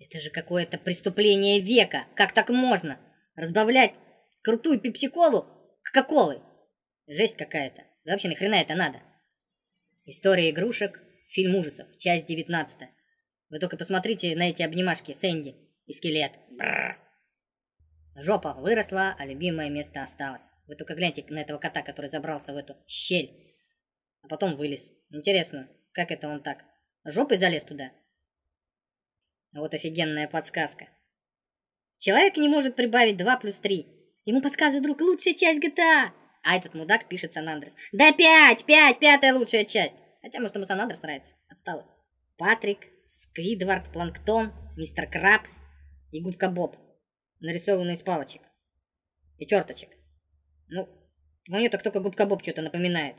Это же какое-то преступление века. Как так можно? Разбавлять крутую пепсиколу кока-колой. Жесть какая-то. Да вообще нахрена это надо? История игрушек, фильм ужасов, часть 19. Вы только посмотрите на эти обнимашки Сэнди и скелет. Бррр. Жопа выросла, а любимое место осталось. Вы только гляньте на этого кота, который забрался в эту щель, а потом вылез. Интересно, как это он так? Жопой залез туда? Вот офигенная подсказка. Человек не может прибавить 2 плюс 3. Ему подсказывает друг лучшая часть GTA. А. а этот мудак пишет Сан Андрес. Да 5, 5, пятая лучшая часть. Хотя, может, ему Сан Андрес нравится. Отстал. Патрик, Сквидвард, Планктон, Мистер Крабс и Губка Боб. Нарисованные из палочек. И черточек. Ну, мне так только Губка Боб что-то напоминает.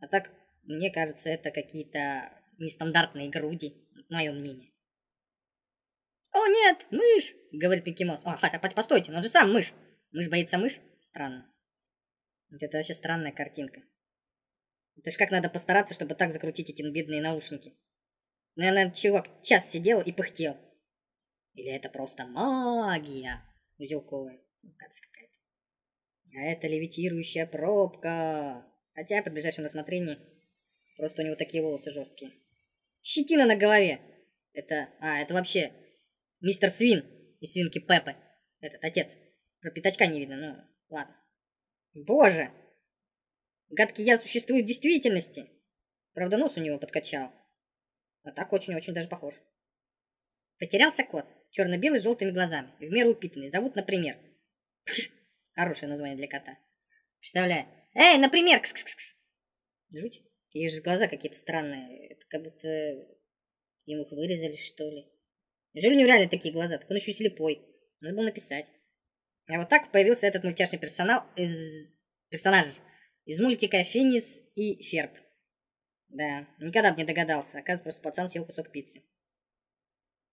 А так, мне кажется, это какие-то нестандартные груди, мое мнение. «О, нет, мышь!» — говорит Пикимос. «О, ха, постойте, он же сам мышь!» «Мышь боится мышь?» Странно. Вот это вообще странная картинка. Это ж как надо постараться, чтобы так закрутить эти бедные наушники. Наверное, чувак час сидел и пыхтел. Или это просто магия узелковая. Кажется, какая-то. А это левитирующая пробка. Хотя при ближайшем рассмотрении просто у него такие волосы жесткие. Щетина на голове. Это... А, это вообще Мистер Свин и свинки Пеппы. Этот отец. Про пятачка не видно, ну ладно. Боже! Гадкий я существую в действительности. Правда, нос у него подкачал. А так очень-очень даже похож. Потерялся кот. Черно-белый с желтыми глазами. В меру упитанный. Зовут, например. хорошее название для кота. Представляю. Эй, например, кс, -кс, -кс, -кс. Жуть. Есть же глаза какие-то странные. Это как будто им их вырезали, что ли. Неужели у него реально такие глаза? Так он еще и слепой. Надо было написать. А вот так появился этот мультяшный персонал из... персонаж из мультика Финис и Ферб. Да, никогда бы не догадался. Оказывается, просто пацан съел кусок пиццы.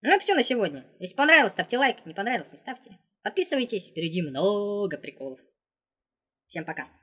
Ну это все на сегодня. Если понравилось, ставьте лайк. Не понравилось, не ставьте. Подписывайтесь. Впереди много приколов. Всем пока.